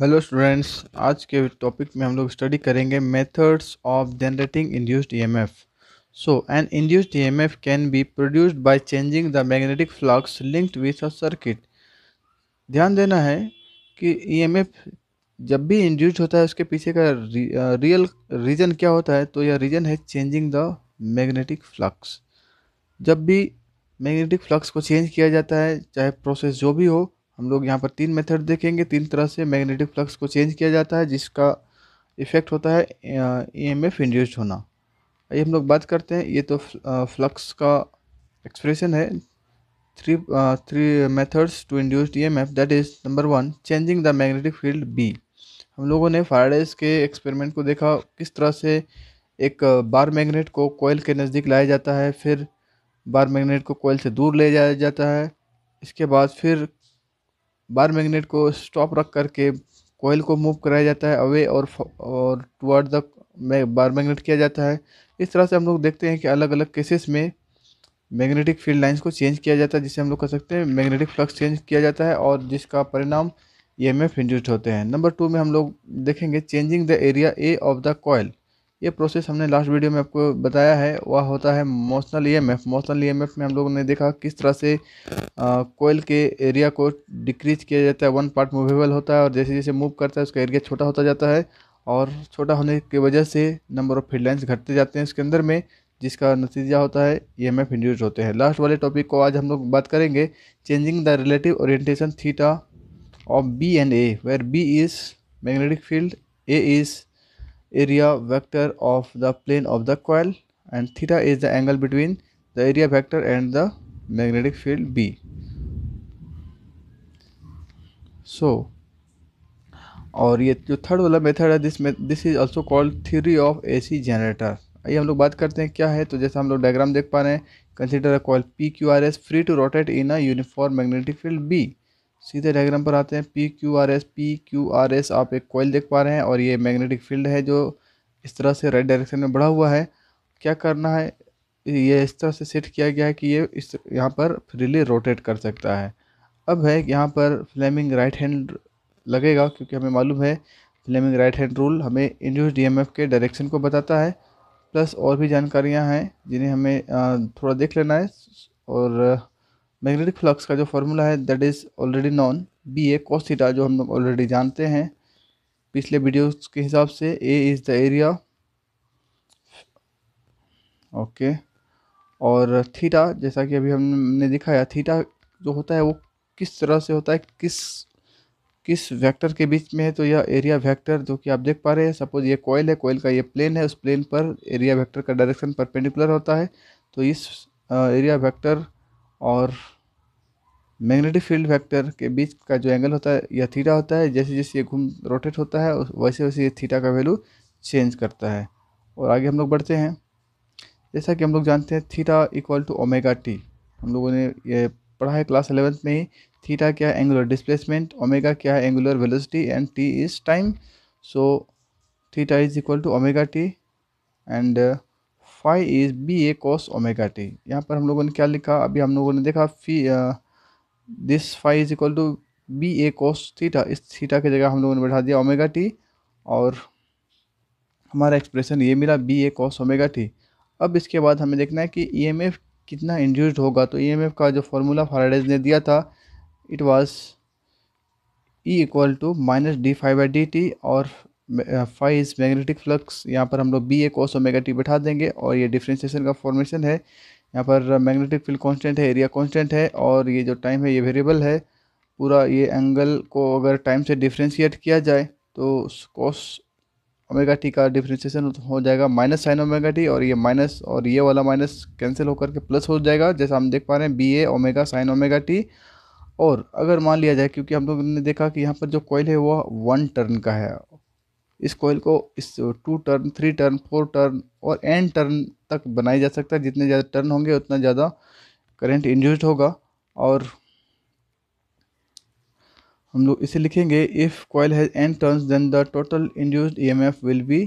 Hello students आज के topic में हम लोग स्टडी करेंगे methods of generating induced EMF so an induced EMF can be produced by changing the magnetic flux linked with a circuit ध्यान देना है कि ईएमएफ e जब भी इंड्यूस्ड होता है उसके पीछे का रियल रीज़न क्या होता है तो यह रीज़न है चेंजिंग द मैग्नेटिक फ्लक्स जब भी मैग्नेटिक फ्लक्स को चेंज किया जाता है चाहे प्रोसेस जो भी हो हम लोग यहाँ पर तीन मेथड देखेंगे तीन तरह से मैग्नेटिक फ्लक्स को चेंज किया जाता है जिसका इफेक्ट होता है ई एम एफ इंड्यूस्ड होना ये हम लोग बात करते हैं ये तो फ्लक्स का एक्सप्रेशन है three three methods to induce E M F that is number one changing the magnetic field B हम लोगों ने फाराडेज के एक्सपेरिमेंट को देखा किस तरह से एक बार मैग्नेट को कोयल के नज़दीक लाया जाता है फिर बार मैग्नेट को कोयल से दूर ले जाया जाता है इसके बाद फिर बार मैग्नेट को स्टॉप रख करके कोयल को मूव कराया जाता है अवे और और टुवर्ड द बार मैग्नेट किया जाता है इस तरह से हम लोग देखते हैं कि अलग अलग केसेस में मैग्नेटिक फील्ड लाइंस को चेंज किया जाता है जिसे हम लोग कह सकते हैं मैग्नेटिक फ्लक्स चेंज किया जाता है और जिसका परिणाम ई एम एफ होते हैं नंबर टू में हम लोग देखेंगे changing the area A of the coil ये प्रोसेस हमने लास्ट वीडियो में आपको बताया है वह होता है मोशनल ईएमएफ मोशनल ईएमएफ में हम लोगों ने देखा किस तरह से कोयल के एरिया को डिक्रीज किया जाता है वन पार्ट मूवेबल होता है और जैसे जैसे मूव करता है उसका एरिया छोटा होता जाता है और छोटा होने की वजह से नंबर ऑफ़ फील्ड लाइन्स घटते जाते हैं उसके अंदर में जिसका नतीजा होता है ई एम एफ इंड्यूज होते हैं लास्ट वाले टॉपिक को आज हम लोग बात करेंगे changing the relative orientation theta of B and A where B is magnetic field A is area vector of the plane of the coil and theta is the angle between the area vector and the magnetic field B. So और ये जो third वाला method है this this is also called theory of AC generator आइए हम लोग बात करते हैं क्या है तो जैसा हम लोग डायग्राम देख पा रहे हैं consider a coil P Q R S free to rotate in a uniform magnetic field B सीधे डायग्राम पर आते हैं P Q R S P Q R S आप एक कोयल देख पा रहे हैं और ये मैग्नेटिक फील्ड है जो इस तरह से राइट डायरेक्शन में बढ़ा हुआ है क्या करना है ये इस तरह से सेट किया गया है कि ये इस यहाँ पर फ्रीली रोटेट कर सकता है अब है यहाँ पर फ्लेमिंग राइट हैंड लगेगा क्योंकि हमें मालूम है फ्लेमिंग राइट हैंड रूल हमें इंड्यूस एफ के डायरेक्शन को बताता है प्लस और भी जानकारियाँ हैं जिन्हें हमें थोड़ा देख लेना है और मैग्नेटिक फ्लक्स का जो फॉर्मूला है that is already known B A cos theta जो हम लोग ऑलरेडी जानते हैं पिछले वीडियोस के हिसाब से A is the area okay और थीटा जैसा कि अभी हमने दिखाया थीटा जो होता है वो किस तरह से होता है किस किस वेक्टर के बीच में है तो यह एरिया वेक्टर जो कि आप देख पा रहे हैं सपोज ये कोयल है कोयल का ये प्लेन है उस प्लेन पर एरिया वेक्टर का डायरेक्शन परपेंडिकुलर होता है तो इस एरिया uh, वेक्टर और मैग्नेटिक फील्ड वेक्टर के बीच का जो एंगल होता है यह थीटा होता है जैसे जैसे ये घूम रोटेट होता है वैसे वैसे ये थीटा का वैल्यू चेंज करता है और आगे हम लोग बढ़ते हैं जैसा कि हम लोग जानते हैं theta equal to omega t हम लोगों ने ये पढ़ा है क्लास एलेवेंथ में ही थीटा क्या है एंगुलर डिस्प्लेसमेंट ओमेगा क्या है angular velocity and t is time so theta is equal to omega t and phi is B A cos omega t यहाँ पर हम लोगों ने क्या लिखा अभी हम लोगों ने देखा phi this phi is equal to B A cos theta इस थीटा की जगह हम लोगों ने बैठा दिया ओमेगा टी और हमारा एक्सप्रेशन ये मिला B A cos omega t अब इसके बाद हमें देखना है कि ई एम एफ कितना इंड्यूस्ड होगा तो ई एम एफ का जो फार्मूला फारेडेज ने दिया था it was E equal to minus d phi by d t और फाइव इज मैग्नेटिक फ्लक्स यहाँ पर हम लोग B A cos omega t बैठा देंगे और ये डिफ्रेंशिएशन का फॉर्मेशन है यहाँ पर मैग्नेटिक फील्ड कांस्टेंट है एरिया कांस्टेंट है और ये जो टाइम है ये वेरिएबल है पूरा ये एंगल को अगर टाइम से डिफ्रेंशिएट किया जाए तो कॉस ओमेगा टी का डिफ्रेंशिएशन हो जाएगा माइनस साइन ओमेगा टी और ये माइनस और ये वाला माइनस कैंसिल होकर के प्लस हो जाएगा जैसा हम देख पा रहे हैं B A omega sine omega t और अगर मान लिया जाए क्योंकि हम लोग ने देखा कि यहाँ पर जो कॉइल है वह वन टर्न का है इस कोयल को इस two turn three turn four turn और एन टर्न तक बनाया जा सकता है जितने ज़्यादा टर्न होंगे उतना ज़्यादा करंट इंड्यूस्ड होगा और हम लोग इसे लिखेंगे if coil has N turn then the total induced EMF will be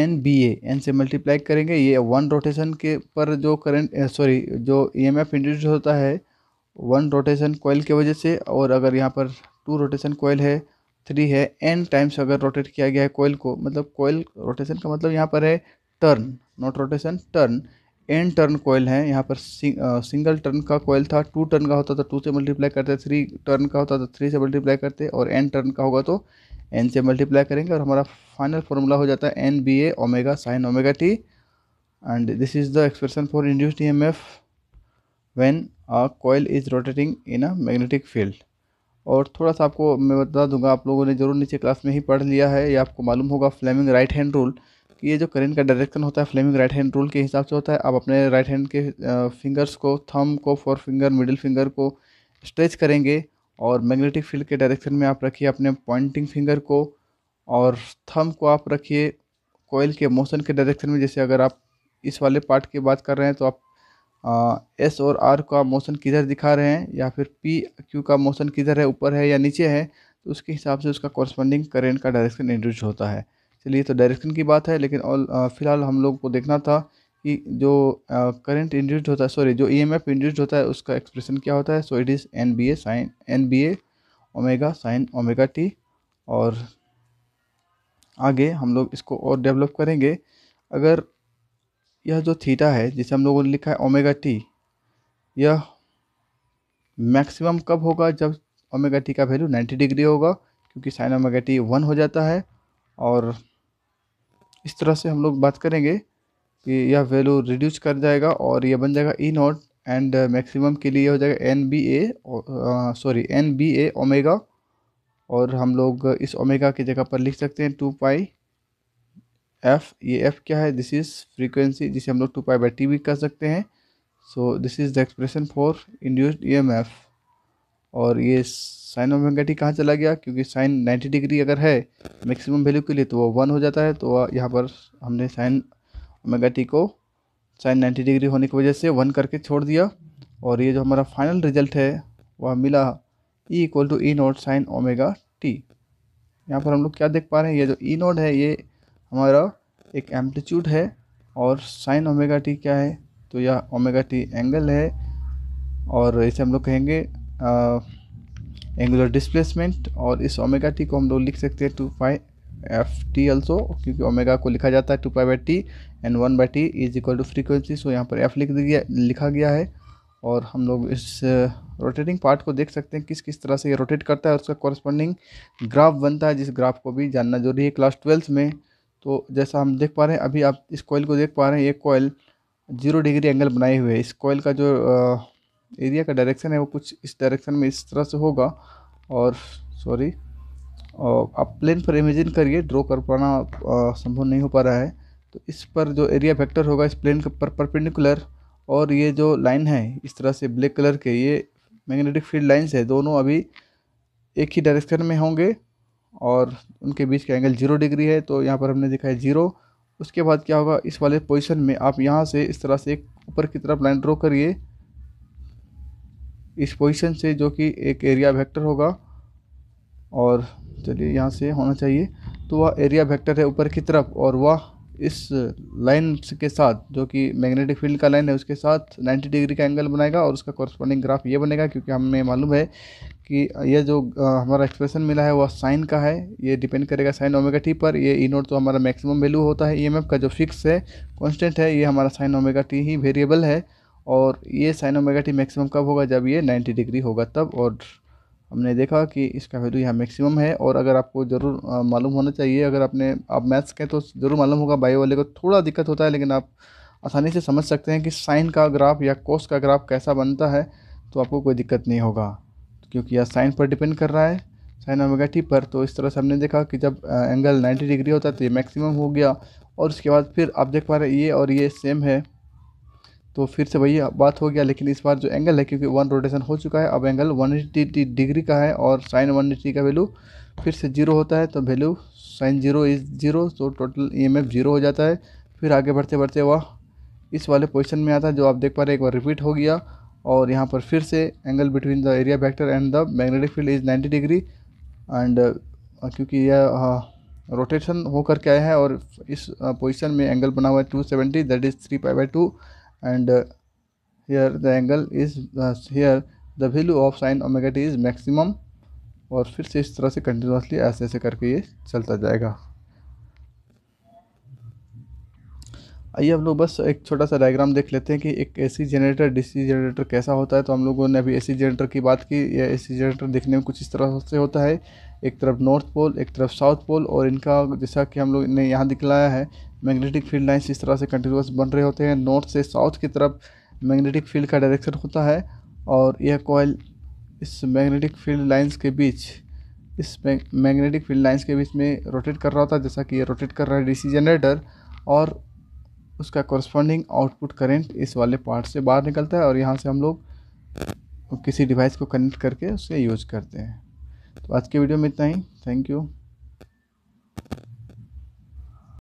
N B A N से मल्टीप्लाई करेंगे ये वन रोटेशन के पर जो करंट सॉरी eh, जो ई एम एफ इंड्यूस्ड होता है वन रोटेशन कोयल की वजह से और अगर यहाँ पर टू रोटेशन कोयल है थ्री है एन टाइम्स अगर रोटेट किया गया है कोयल को मतलब कोयल रोटेशन का मतलब यहाँ पर है turn not rotation turn N turn coil है यहाँ पर सिंग, आ, सिंगल टर्न का कोयल था टू टर्न का होता तो टू से मल्टीप्लाई करते थ्री टर्न का होता तो थ्री से मल्टीप्लाई करते और एन टर्न का होगा तो एन से मल्टीप्लाई करेंगे और हमारा फाइनल फॉर्मूला हो जाता है N B A omega sine omega t and this is the expression for induced E M F when a coil is rotating in a magnetic field और थोड़ा सा आपको मैं बता दूंगा आप लोगों ने ज़रूर नीचे क्लास में ही पढ़ लिया है या आपको मालूम होगा फ्लेमिंग राइट हैंड रूल कि ये जो करेंट का डायरेक्शन होता है फ्लेमिंग राइट हैंड रूल के हिसाब से होता है आप अपने राइट हैंड के फिंगर्स को थम को फोर फिंगर मिडिल फिंगर को स्ट्रेच करेंगे और मैग्नेटिक फील्ड के डायरेक्शन में आप रखिए अपने पॉइंटिंग फिंगर को और थम को आप रखिए कोयल के मोशन के डायरेक्शन में जैसे अगर आप इस वाले पार्ट की बात कर रहे हैं तो आप एस और आर का मोशन किधर दिखा रहे हैं या फिर पी क्यू का मोशन किधर है ऊपर है या नीचे है तो उसके हिसाब से उसका कॉरस्पॉन्डिंग करेंट का डायरेक्शन इंड्यूस होता है चलिए तो डायरेक्शन की बात है लेकिन और फिलहाल हम लोग को देखना था कि जो करंट इंड्यूस्ड होता है सॉरी जो ईएमएफ e इंड्यूस्ड होता है उसका एक्सप्रेशन क्या होता है so it is N B A sine N B A omega sine omega t और आगे हम लोग इसको और डेवलप करेंगे अगर यह जो थीटा है जिसे हम लोगों ने लिखा है ओमेगा टी यह मैक्सिमम कब होगा जब ओमेगा टी का वैल्यू 90 डिग्री होगा क्योंकि साइन ओमेगा टी वन हो जाता है और इस तरह से हम लोग बात करेंगे कि यह वैल्यू रिड्यूस कर जाएगा और यह बन जाएगा ई नॉट एंड मैक्सिमम के लिए हो जाएगा N B A sorry N B A omega और हम लोग इस ओमेगा की जगह पर लिख सकते हैं टू पाई एफ ये एफ क्या है दिस इज़ फ्रीक्वेंसी जिसे हम लोग टू पाई बाई टी भी कर सकते हैं so this is the expression for induced E M F और ये साइन ऑफ वेंकटी कहाँ चला गया क्योंकि साइन नाइन्टी डिग्री अगर है मैक्सिमम वैल्यू के लिए तो वो वन हो जाता है तो यहाँ पर हमने साइन ओमेगा को साइन नाइन्टी डिग्री होने की वजह से वन करके छोड़ दिया और ये जो हमारा फाइनल रिजल्ट है वह मिला E equal to E nought sine omega t यहाँ पर हम लोग क्या देख पा रहे हैं ये जो ई e नोट है ये हमारा एक एम्पलीट्यूड है और साइन ओमेगा टी क्या है तो यह ओमेगा टी एंगल है और इसे हम लोग कहेंगे आ, एंगुलर डिस्प्लेसमेंट और इस ओमेगा टी को हम लोग लिख सकते हैं two pi f t also क्योंकि ओमेगा को लिखा जाता है two pi by t and one by t is equal to frequency so यहाँ पर एफ लिख दिया लिखा गया है और हम लोग इस रोटेटिंग पार्ट को देख सकते हैं किस किस तरह से ये रोटेट करता है और उसका कॉरस्पॉन्डिंग ग्राफ बनता है जिस ग्राफ को भी जानना जरूरी है क्लास ट्वेल्थ में तो जैसा हम देख पा रहे हैं अभी आप इस कॉयल को देख पा रहे हैं ये कॉयल जीरो डिग्री एंगल बनाए हुए है इस कॉयल का जो एरिया का डायरेक्शन है वो कुछ इस डायरेक्शन में इस तरह से होगा और सॉरी आप प्लेन पर इमेजिन करिए ड्रॉ कर पाना संभव नहीं हो पा रहा है तो इस पर जो एरिया वेक्टर होगा इस प्लेन के पर परपेंडिकुलर और ये जो लाइन है इस तरह से ब्लैक कलर के ये मैग्नेटिक फील्ड लाइंस है दोनों अभी एक ही डायरेक्शन में होंगे और उनके बीच का एंगल जीरो डिग्री है तो यहाँ पर हमने देखा है जीरो उसके बाद क्या होगा इस वाले पोजीशन में आप यहाँ से इस तरह से एक ऊपर की तरफ लाइन ड्रॉ करिए इस पोजीशन से जो कि एक एरिया वेक्टर होगा और चलिए यहाँ से होना चाहिए तो वह एरिया वेक्टर है ऊपर की तरफ और वह इस लाइन के साथ जो कि मैग्नेटिक फील्ड का लाइन है उसके साथ 90 डिग्री का एंगल बनाएगा और उसका कॉरस्पॉन्डिंग ग्राफ ये बनेगा क्योंकि हमें मालूम है कि ये जो हमारा एक्सप्रेशन मिला है वह साइन का है ये डिपेंड करेगा साइन ओमेगा टी पर ये ई e नोट तो हमारा मैक्सिमम वैल्यू होता है ई e का जो फिक्स है कॉन्स्टेंट है ये हमारा साइन ओमेगा टी ही वेरिएबल है और ये साइन ओमेगा टी मैक्सिमम कब होगा जब ये 90 डिग्री होगा तब और हमने देखा कि इसका वैल्यू यहाँ मैक्सिमम है और अगर आपको ज़रूर मालूम होना चाहिए अगर आपने आप मैथ्स के तो ज़रूर मालूम होगा बायो वाले को थोड़ा दिक्कत होता है लेकिन आप आसानी से समझ सकते हैं कि साइन का ग्राफ या कोस का ग्राफ कैसा बनता है तो आपको कोई दिक्कत नहीं होगा क्योंकि यह साइन पर डिपेंड कर रहा है साइन और टी पर तो इस तरह से हमने देखा कि जब एंगल नाइन्टी डिग्री होता है तो ये मैक्सिमम हो गया और उसके बाद फिर आप देख पा रहे ये और ये सेम है तो फिर से वही बात हो गया लेकिन इस बार जो एंगल है क्योंकि वन रोटेशन हो चुका है अब एंगल वन डिग्री का है और साइन वन का वैल्यू फिर से जीरो होता है तो value sine zero is zero तो टोटल ई एम जीरो हो जाता है फिर आगे बढ़ते बढ़ते वह इस वाले पोजिशन में आता है जो आप देख पा रहे एक बार रिपीट हो गया और यहाँ पर फिर से angle between the area vector and the magnetic field is ninety degree and क्योंकि यह रोटेशन होकर के आया है और इस पोजीशन में एंगल बना हुआ है 270 that is three pi by two and uh, here the angle is uh, here the value of sin omega t is maximum और फिर से इस तरह से कंटिन्यूसली ऐसे ऐसे करके ये चलता जाएगा आइए हम लोग बस एक छोटा सा डायग्राम देख लेते हैं कि एक एसी जनरेटर डीसी जनरेटर कैसा होता है तो हम लोगों ने अभी एसी जनरेटर की बात की यह एसी जनरेटर दिखने में कुछ इस तरह से होता है एक तरफ नॉर्थ पोल एक तरफ साउथ पोल और इनका जैसा कि हम लोग ने यहाँ दिखलाया है मैग्नेटिक फील्ड लाइन्स इस तरह से कंटिन्यूस बन रहे होते हैं नॉर्थ से साउथ की तरफ मैग्नेटिक फील्ड का डायरेक्शन होता है और यह कोयल इस मैग्नेटिक फील्ड लाइन्स के बीच इस मैग्नेटिक फील्ड लाइन्स के बीच में रोटेट कर रहा होता है जैसा कि यह रोटेट कर रहा है सी जनरेटर और उसका कॉरस्पॉन्डिंग आउटपुट करंट इस वाले पार्ट से बाहर निकलता है और यहाँ से हम लोग किसी डिवाइस को कनेक्ट करके उसे यूज करते हैं तो आज के वीडियो में इतना ही थैंक यू